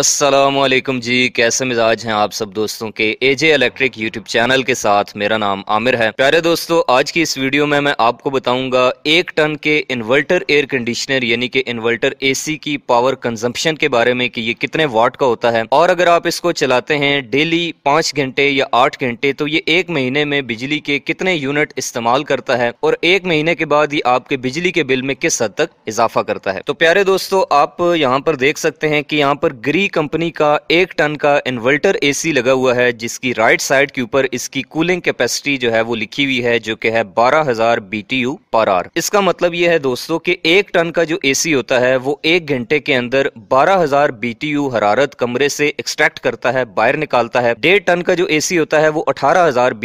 असलम जी कैसे मिजाज हैं आप सब दोस्तों के एजे इलेक्ट्रिक यूट्यूब चैनल के साथ मेरा नाम आमिर है प्यारे दोस्तों आज की इस वीडियो में मैं आपको बताऊंगा एक टन के इन्वर्टर एयर कंडीशनर यानी कि इन्वर्टर एसी की पावर कंजम्पशन के बारे में कि ये कितने वाट का होता है और अगर आप इसको चलाते हैं डेली पांच घंटे या आठ घंटे तो ये एक महीने में बिजली के कितने यूनिट इस्तेमाल करता है और एक महीने के बाद ये आपके बिजली के बिल में किस हद तक इजाफा करता है तो प्यारे दोस्तों आप यहाँ पर देख सकते हैं कि यहाँ पर ग्रीक कंपनी का एक टन का इन्वर्टर एसी लगा हुआ है जिसकी राइट साइड के ऊपर इसकी कूलिंग कैपेसिटी जो है वो लिखी हुई है जो कि है 12000 हजार B T U per hour इसका मतलब ये है दोस्तों कि एक टन का जो एसी होता है वो एक घंटे के अंदर 12000 हजार बी टी यू हरारत कमरे से एक्सट्रैक्ट करता है बाहर निकालता है डेढ़ टन का जो ए होता है वो अठारह हजार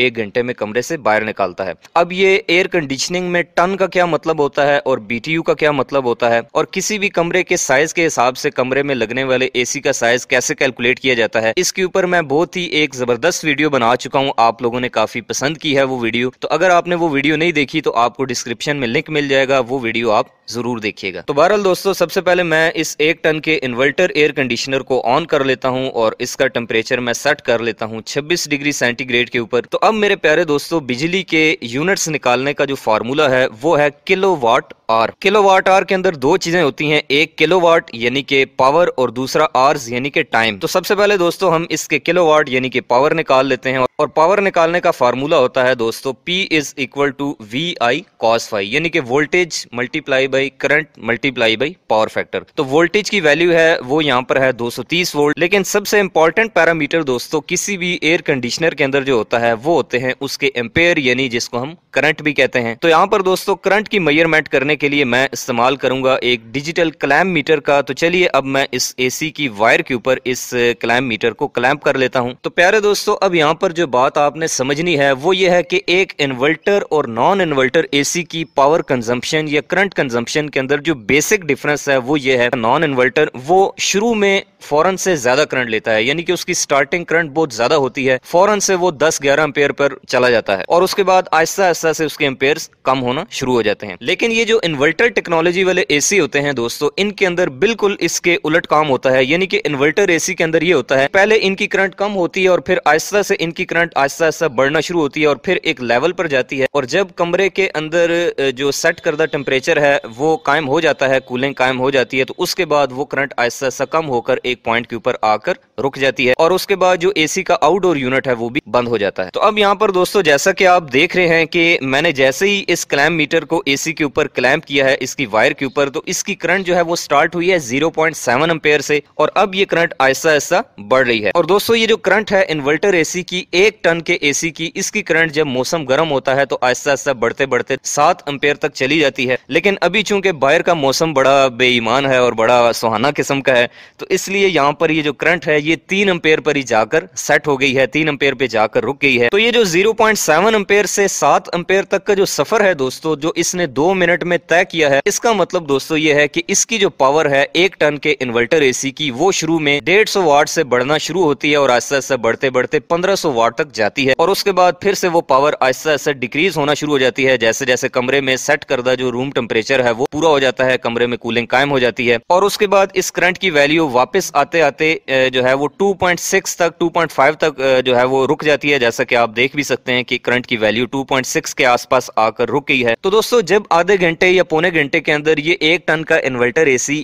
एक घंटे में कमरे से बाहर निकालता है अब ये एयर कंडीशनिंग में टन का क्या मतलब होता है और बी टी यू का क्या मतलब होता है और किसी भी कमरे के साइज के हिसाब से कमरे में लगने वाले एसी का साइज कैसे कैलकुलेट किया जाता है इसके ऊपर मैं बहुत ही एक जबरदस्त वीडियो बना चुका हूँ आप लोगों ने काफी पसंद की है वो वीडियो तो अगर आपने वो वीडियो नहीं देखी तो आपको डिस्क्रिप्शन में लिंक मिल जाएगा वो वीडियो आप जरूर देखिएगा तो बहरहाल दोस्तों सबसे पहले मैं इस एक टन के इन्वर्टर एयर कंडीशनर को ऑन कर लेता हूँ और इसका टेम्परेचर मैं सेट कर लेता हूँ छब्बीस डिग्री सेंटीग्रेड के ऊपर तो अब मेरे प्यारे दोस्तों बिजली के यूनिट्स निकालने का जो फॉर्मूला है वो है kilowatt hour kilowatt hour के अंदर दो चीजें होती हैं एक किलो वाट यानी के पावर और दूसरा आर्स यानी के टाइम तो सबसे पहले दोस्तों हम इसके किलो वाट यानी के पावर निकाल लेते हैं और पावर निकालने का फार्मूला होता है दोस्तों P is equal to V I cos phi यानी कि voltage multiply by current multiply by power factor तो वोल्टेज की वैल्यू है वो यहाँ पर है 230 वोल्ट लेकिन सबसे इंपॉर्टेंट पैरामीटर दोस्तों किसी भी एयर कंडीशनर के अंदर जो होता है वो होते हैं उसके एम्पेयर यानी जिसको हम करंट भी कहते हैं तो यहाँ पर दोस्तों करंट की मेयरमेंट करने के लिए मैं इस्तेमाल करूंगा एक डिजिटल क्लैम मीटर का तो चलिए अब मैं इस ए की वायर के ऊपर इस क्लैम मीटर को क्लैम्प कर लेता हूँ तो प्यारे दोस्तों अब यहाँ पर जो बात आपने समझनी है वो ये है कि एक इन्वर्टर और नॉन इन्वर्टर एसी की पावर कंजम्पशन या करंट कंजम्पशन के अंदर जो बेसिक डिफरेंस है वो ये है नॉन इन्वर्टर वो शुरू में फौरन से ज्यादा करंट लेता है यानी कि उसकी स्टार्टिंग करंट बहुत ज्यादा होती है फौरन से वो दस ग्यारह एम्पेयर पर चला जाता है और उसके बाद आहिस्ता आहिस्ता से उसके एम्पेयर कम होना शुरू हो जाते हैं लेकिन ये जो इन्वर्टर टेक्नोलॉजी वाले एसी होते हैं दोस्तों इनके अंदर बिल्कुल इसके उलट काम होता है यानी कि इन्वर्टर एसी के अंदर ये होता है पहले इनकी करंट कम होती है और फिर आहिस्ता से इनकी करंट आहिस्ता आहिस्ता बढ़ना शुरू होती है और फिर एक लेवल पर जाती है और जब कमरे के अंदर जो सेट करदा टेम्परेचर है वो कायम हो जाता है कूलिंग कायम हो जाती है तो उसके बाद वो करंट आहिस्ता आहिस्ता कम होकर एक पॉइंट के ऊपर आकर रुक जाती है और उसके बाद जो एसी का आउटडोर यूनिट है वो भी बंद हो जाता है तो अब यहाँ पर दोस्तों जैसा कि आप देख रहे हैं कि मैंने जैसे ही इस क्लैम मीटर को एसी के ऊपर क्लैम्प किया है इसकी वायर के ऊपर तो इसकी करंट जो है वो स्टार्ट हुई है जीरो पॉइंट से और अब ये करंट आहिस्ता आहिस्ता बढ़ रही है और दोस्तों ये जो करंट है इन्वर्टर एसी की एक टन के एसी की इसकी करंट जब मौसम गर्म होता है तो आहिस्ता आहिस्ता बढ़ते बढ़ते सात एम्पेयर तक चली जाती है लेकिन अभी चूंकि बाहर का मौसम बड़ा बेईमान है और बड़ा सुहाना किस्म का है तो इसलिए इसलिए यहाँ पर ये जो करंट है ये तीन अंपेयर पर ही जाकर सेट हो गई है तीन अंपेयर पे जाकर रुक गई है तो ये जो जीरो पॉइंट सेवन अंपेयर से सात अंपेयर तक का जो सफर है दोस्तों जो इसने दो मिनट में तय किया है इसका मतलब दोस्तों ये है कि इसकी जो पावर है एक टन के इन्वर्टर एसी की वो शुरू में डेढ़ सौ वाट से बढ़ना शुरू होती है और आहिस्ता आहिस्ता बढ़ते बढ़ते पंद्रह सौ वाट तक जाती है और उसके बाद फिर से वो पावर आहिस्ता आहिस्ता डिक्रीज होना शुरू हो जाती है जैसे जैसे कमरे में सेट करदा जो रूम टेम्परेचर है वो पूरा हो जाता है कमरे में कूलिंग कायम हो जाती है और उसके बाद इस करंट की वैल्यू वापस आते आते जो है वो 2.6 तक 2.5 तक जो है वो रुक जाती है जैसा कि आप देख भी सकते हैं कि करंट की वैल्यू 2.6 के आसपास आकर रुक गई है तो दोस्तों जब आधे घंटे या पौने घंटे के अंदर ये एक टन का इन्वर्टर एसी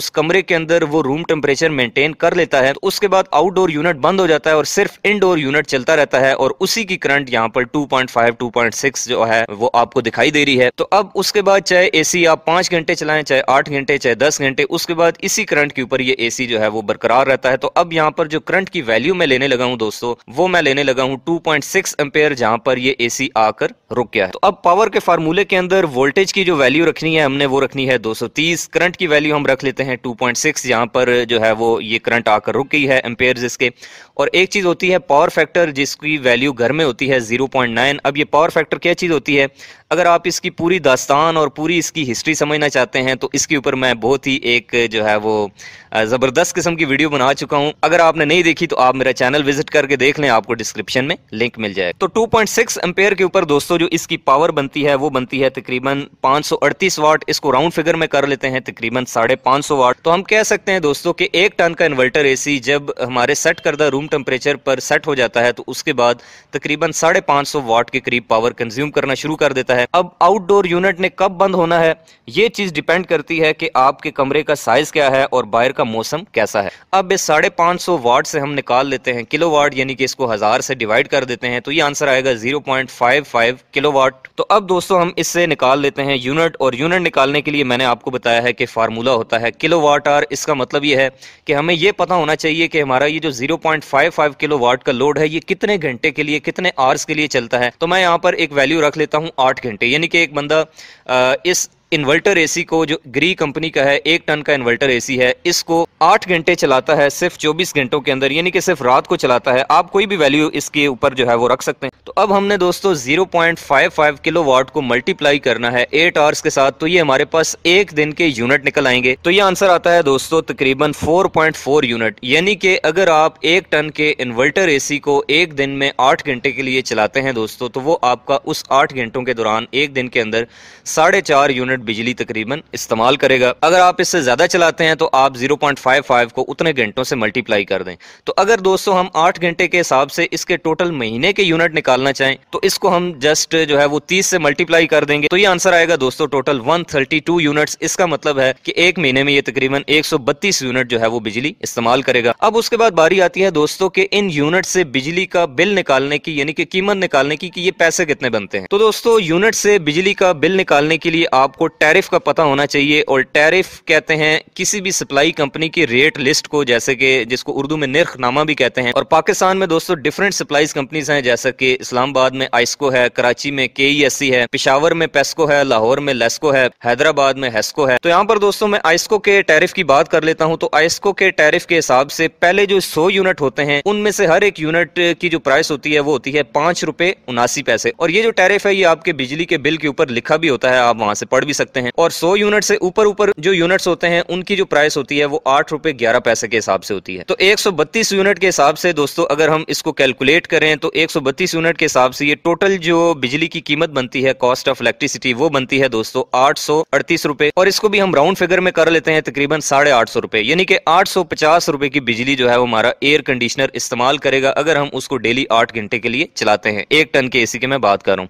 उस कमरे के अंदर वो रूम टेम्परेचर मेंटेन कर लेता है तो उसके बाद आउटडोर यूनिट बंद हो जाता है और सिर्फ इनडोर यूनिट चलता रहता है और उसी की करंट यहाँ पर टू पॉइंट जो है वो आपको दिखाई दे रही है तो अब उसके बाद चाहे ए आप पांच घंटे चलाएं चाहे आठ घंटे चाहे दस घंटे उसके बाद इसी करंट के ऊपर ये एसी जो है है वो बरकरार रहता है तो अब यहाँ पर जो करंट की वैल्यू मैं लेने लगा हूँ दोस्तों वो मैं लेने लगा हूँ टू पॉइंट सिक्स एम्पेयर जहाँ पर ये एसी आकर रुक गया है तो अब पावर के फार्मूले के अंदर वोल्टेज की जो वैल्यू रखनी है हमने वो रखनी है दो सौ तीस करंट की वैल्यू हम रख लेते हैं टू पॉइंट सिक्स यहाँ पर जो है वो ये करंट आकर रुक गई है एम्पेयर इसके और एक चीज होती है पावर फैक्टर जिसकी वैल्यू घर में होती है 0.9 अब ये पावर फैक्टर क्या चीज होती है अगर आप इसकी पूरी दास्तान और पूरी इसकी हिस्ट्री समझना चाहते हैं तो इसके ऊपर मैं बहुत ही एक जो है वो ज़बरदस्त किस्म की वीडियो बना चुका हूं अगर आपने नहीं देखी तो आप मेरा चैनल विजिट करके देख लें आपको डिस्क्रिप्शन में लिंक मिल जाए तो 2.6 पॉइंट के ऊपर दोस्तों जो इसकी पावर बनती है वो बनती है तकरीबन पांच वाट इसको राउंड फिगर में कर लेते हैं तकरीबन साढ़े वाट तो हम कह सकते हैं दोस्तों की एक टन का इन्वर्टर ए जब हमारे सेट करदा रूम टेम्परेचर पर सेट हो जाता है तो उसके बाद तकरीबन साढ़े पाँच सौ वाट के करीब पावर कंज्यूम करना शुरू कर देता है अब आउटडोर यूनिट ने कब बंद होना है ये चीज़ डिपेंड करती है कि आपके कमरे का साइज़ क्या है और बाहर का मौसम कैसा है अब इस साढ़े पाँच सौ वाट से हम निकाल लेते हैं किलो वाट यानी कि इसको हज़ार से डिवाइड कर देते हैं तो ये आंसर आएगा zero point five five kilowatt तो अब दोस्तों हम इससे निकाल लेते हैं यूनिट और यूनिट निकालने के लिए मैंने आपको बताया है कि फार्मूला होता है किलो वाट आर इसका मतलब ये है कि हमें ये पता होना चाहिए कि हमारा ये जो zero five five kilowatt का लोड है ये कितने घंटे के लिए कितने आवर्स के लिए चलता है तो मैं यहाँ पर एक वैल्यू रख लेता हूँ आठ घंटे यानी कि एक बंदा इस इन्वर्टर एसी को जो ग्री कंपनी का है एक टन का इन्वर्टर एसी है इसको आठ घंटे चलाता है सिर्फ चौबीस घंटों के अंदर यानी कि सिर्फ रात को चलाता है आप कोई भी वैल्यू इसके ऊपर जो है वो रख सकते हैं तो अब हमने दोस्तों zero point five five kilowatt को मल्टीप्लाई करना है एट आवर्स के साथ तो ये हमारे पास एक दिन के यूनिट निकल आएंगे तो ये आंसर आता है दोस्तों तकरीबन फोर यूनिट यानी कि अगर आप एक टन के इन्वर्टर एसी को एक दिन में आठ घंटे के लिए चलाते हैं दोस्तों तो वो आपका उस आठ घंटों के दौरान एक दिन के अंदर साढ़े यूनिट यूनिट बिजली तकरीबन इस्तेमाल करेगा अगर आप इससे ज़्यादा चलाते हैं तो आप 0.55 को उतने घंटों से मल्टीप्लाई कर दें तो अगर दोस्तों हम आठ घंटे के हिसाब से इसके टोटल महीने के यूनिट निकालना चाहें तो इसको हम जस्ट जो है वो तीस से मल्टीप्लाई कर देंगे तो ये आंसर आएगा दोस्तों टोटल वन यूनिट्स इसका मतलब है कि एक महीने में ये तकरीबन एक यूनिट जो है वो बिजली इस्तेमाल करेगा अब उसके बाद बारी आती है दोस्तों के इन यूनिट से बिजली का बिल निकालने की यानी कि कीमत निकालने की कि ये पैसे कितने बनते हैं तो दोस्तों यूनिट से बिजली का बिल निकालने के लिए आपको टैरिफ का पता होना चाहिए और टैरिफ कहते हैं किसी भी सप्लाई कंपनी की रेट लिस्ट को जैसे कि जिसको उर्दू में निर्ख नामा भी कहते हैं और पाकिस्तान में दोस्तों डिफरेंट सप्लाईज कंपनीज हैं जैसे कि इस्लामाबाद में आइस्को है कराची में के है पिशावर में पेस्को है लाहौर में लेस्को है हैदराबाद में हेस्को है तो यहाँ पर दोस्तों मैं आइस्को के टैरिफ की बात कर लेता हूँ तो आइस्को के टैरिफ के हिसाब से पहले जो सौ यूनिट होते हैं उनमें से हर एक यूनिट की जो प्राइस होती है वो होती है पांच रुपए उनासी पैसे और ये जो टैरिफ है ये आपके बिजली के बिल के ऊपर लिखा भी होता है आप वहां से पढ़ भी सकते हैं और सौ यूनिट से ऊपर ऊपर जो यूनिट्स होते हैं उनकी जो प्राइस होती है वो आठ रुपए ग्यारह पैसे के हिसाब से होती है तो एक सौ बत्तीस यूनिट के हिसाब से दोस्तों अगर हम इसको कैलकुलेट करें तो एक सौ बत्तीस यूनिट के हिसाब से ये टोटल जो बिजली की कीमत बनती है कॉस्ट ऑफ इलेक्ट्रिसिटी वो बनती है दोस्तों आठ सौ अड़तीस रुपए और इसको भी हम राउंड फिगर में कर लेते हैं तकरीबन साढ़े आठ सौ रुपए यानी कि आठ सौ पचास रुपए की बिजली जो है वो हमारा एयर कंडीशनर इस्तेमाल करेगा अगर हम उसको डेली आठ घंटे के लिए चलाते हैं एक टन के एसी की मैं बात कर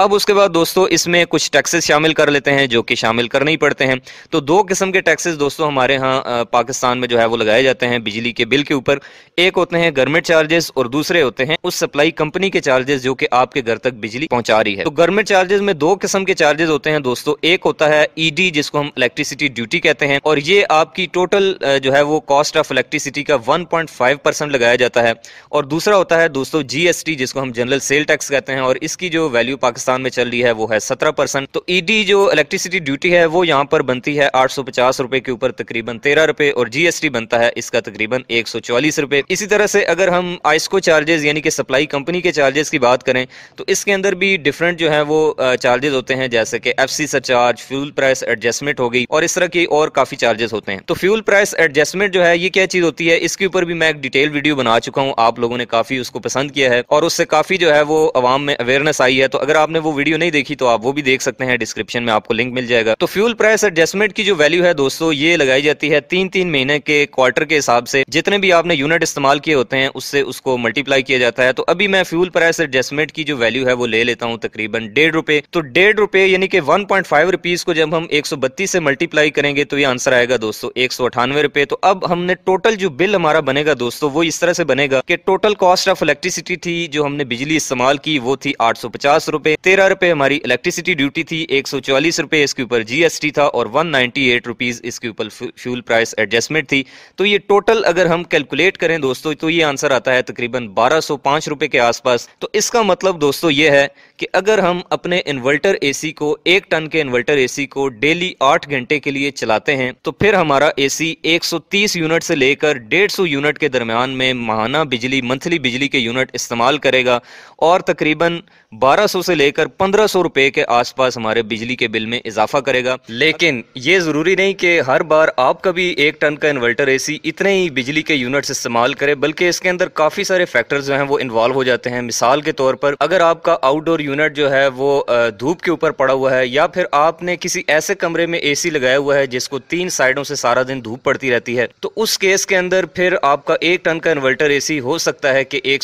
अब उसके बाद दोस्तों इसमें कुछ टैक्सेस शामिल कर लेते हैं जो कि शामिल करने ही पड़ते हैं तो दो किस्म के टैक्सेस दोस्तों हमारे यहाँ पाकिस्तान में जो है वो लगाए जाते हैं बिजली के बिल के ऊपर एक होते हैं गवर्नमेंट चार्जेस और दूसरे होते हैं उस सप्लाई कंपनी के चार्जेस जो कि आपके घर तक बिजली पहुंचा रही है तो गवर्नमेंट चार्जेस में दो किस्म के चार्जेस होते हैं दोस्तों एक होता है ईडी e जिसको हम इलेक्ट्रिसिटी ड्यूटी कहते हैं और ये आपकी टोटल जो है वो कॉस्ट ऑफ इलेक्ट्रिसिटी का वन परसेंट लगाया जाता है और दूसरा होता है दोस्तों जीएसटी जिसको हम जनरल सेल टैक्स कहते हैं और इसकी जो वैल्यू पाकिस्तान पाकिस्तान में चल रही है वो है सत्रह परसेंट तो ईडी e जो इलेक्ट्रिसिटी ड्यूटी है वो यहाँ पर बनती है आठ सौ पचास रुपए के ऊपर तकरीबन तेरह रुपए और जीएसटी बनता है इसका तकरीबन एक सौ चौलीस रुपए इसी तरह से अगर हम आइसको चार्जेस यानी कि सप्लाई कंपनी के चार्जेस की बात करें तो इसके अंदर भी डिफरेंट जो है वो चार्जेस होते हैं जैसे कि F C surcharge fuel price adjustment हो गई और इस तरह की और काफी चार्जेस होते हैं तो फ्यूल प्राइस एडजस्टमेंट जो है ये क्या चीज होती है इसके ऊपर भी मैं एक डिटेल वीडियो बना चुका हूँ आप लोगों ने काफी उसको पसंद किया है और उससे काफी जो है वो आवाम में अवेयरनेस आई है तो अगर आपने आपने वो वीडियो नहीं देखी तो आप वो भी देख सकते हैं डिस्क्रिप्शन में आपको लिंक मिल जाएगा तो फ्यूल प्राइस एडजस्टमेंट की जो वैल्यू है दोस्तों ये लगाई जाती है तीन तीन महीने के क्वार्टर के हिसाब से जितने भी आपने यूनिट इस्तेमाल किए होते हैं उससे उसको मल्टीप्लाई किया जाता है तो अभी मैं फ्यूल प्राइस एडजस्टमेंट की जो वैल्यू है वो ले लेता हूँ तकरीबन डेढ़ रुपए तो डेढ़ रुपए यानी कि वन पॉइंट फाइव रुपीज को जब हम एक सौ बत्तीस से मल्टीप्लाई करेंगे तो ये आंसर आएगा दोस्तों एक सौ अठानवे रुपए तो अब हमने टोटल जो बिल हमारा बनेगा दोस्तों वो इस तरह से बनेगा कि टोटल कॉस्ट ऑफ इलेक्ट्रिसिटी थी जो हमने बिजली इस्तेमाल की वो थी आठ सौ पचास रुपए तेरह रुपए हमारी इलेक्ट्रिसिटी ड्यूटी थी एक सौ चौलीस रुपए इसके ऊपर जीएसटी था और वन नाइनटी एट रुपीज़ इसके ऊपर फ्यूल प्राइस एडजस्टमेंट थी तो ये टोटल अगर हम कैलकुलेट करें दोस्तों तो ये आंसर आता है तकरीबन बारह सौ पांच रुपए के आसपास तो इसका मतलब दोस्तों ये है कि अगर हम अपने इन्वर्टर एसी को एक टन के इन्वर्टर एसी को डेली आठ घंटे के लिए चलाते हैं तो फिर हमारा एसी 130 यूनिट से लेकर 150 यूनिट के दरमियान में महाना बिजली मंथली बिजली के यूनिट इस्तेमाल करेगा और तकरीबन 1200 से लेकर पंद्रह सौ रुपए के आसपास हमारे बिजली के बिल में इजाफा करेगा लेकिन ये ज़रूरी नहीं कि हर बार आप कभी एक टन का इन्वर्टर एसी इतने ही बिजली के यूनिट इस्तेमाल करें बल्कि इसके अंदर काफ़ी सारे फैक्टर्स जो हैं वो इन्वॉल्व हो जाते हैं मिसाल के तौर पर अगर आपका आउटडोर यूनिट जो है वो धूप के ऊपर पड़ा हुआ है या फिर आपने किसी ऐसे कमरे में ए लगाया हुआ है जिसको तीन साइडों से सारा दिन धूप पड़ती रहती है तो उस केस के अंदर फिर आपका एक टन का इन्वर्टर ए हो सकता है कि एक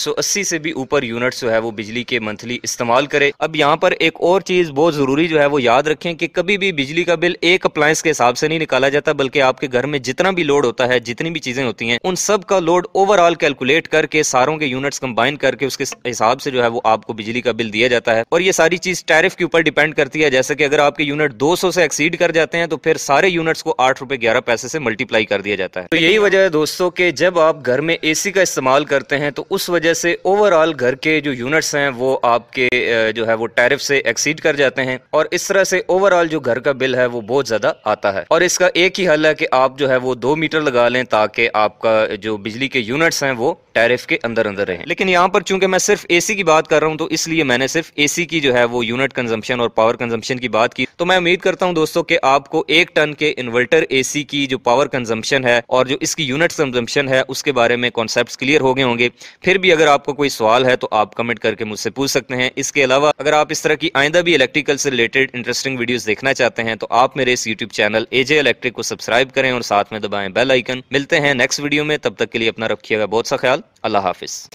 से भी ऊपर यूनिट जो है वो बिजली के मंथली इस्तेमाल करे अब यहाँ पर एक और चीज़ बहुत ज़रूरी जो है वो याद रखें कि कभी भी बिजली का बिल एक अप्लायंस के हिसाब से नहीं निकाला जाता बल्कि आपके घर में जितना भी लोड होता है जितनी भी चीज़ें होती हैं उन सब का लोड ओवरऑल कैलकुलेट करके सारों के यूनिट्स कंबाइन करके उसके हिसाब से जो है वो आपको बिजली का बिल दिया जाता है और ये सारी चीज़ टैरिफ के ऊपर डिपेंड करती है जैसे कि अगर आपके यूनिट दो से एक्सीड कर जाते हैं तो फिर सारे यूनिट्स को आठ रुपए ग्यारह पैसे से मल्टीप्लाई कर दिया जाता है तो यही वजह है दोस्तों कि जब आप घर में एसी का इस्तेमाल करते हैं तो उस वजह से ओवरऑल घर के जो यूनिट्स हैं वो आपके जो है वो टैरिफ से एक्सीड कर जाते हैं और इस तरह से ओवरऑल जो घर का बिल है वो बहुत ज्यादा आता है और इसका एक ही हल है कि आप जो है वो दो मीटर लगा लें ताकि आपका जो बिजली के यूनिट्स हैं वो टैरिफ के अंदर अंदर रहें लेकिन यहाँ पर चूंकि मैं सिर्फ एसी की बात कर रहा हूँ तो इसलिए मैंने सिर्फ एसी की जो है वो यूनिट कंजम्पशन और पावर कंजम्पशन की बात की तो मैं उम्मीद करता हूँ दोस्तों की आपको एक टन के इन्वर्टर ए की जो पावर कंजम्पशन है और जो इसकी यूनिट कंजम्पशन है उसके बारे में कॉन्सेप्ट क्लियर हो गए होंगे फिर भी अगर आपको कोई सवाल है तो आप कमेंट करके मुझसे पूछ सकते हैं इसके अलावा अगर आप इस तरह की आइंदा भी इलेक्ट्रिकल से रिलेटेड इंटरेस्टिंग वीडियोस देखना चाहते हैं तो आप मेरे इस यूट्यूब चैनल एजे इलेक्ट्रिक को सब्सक्राइब करें और साथ में दबाएं बेल आइकन मिलते हैं नेक्स्ट वीडियो में तब तक के लिए अपना रखिएगा बहुत सा ख्याल अल्लाह हाफिज़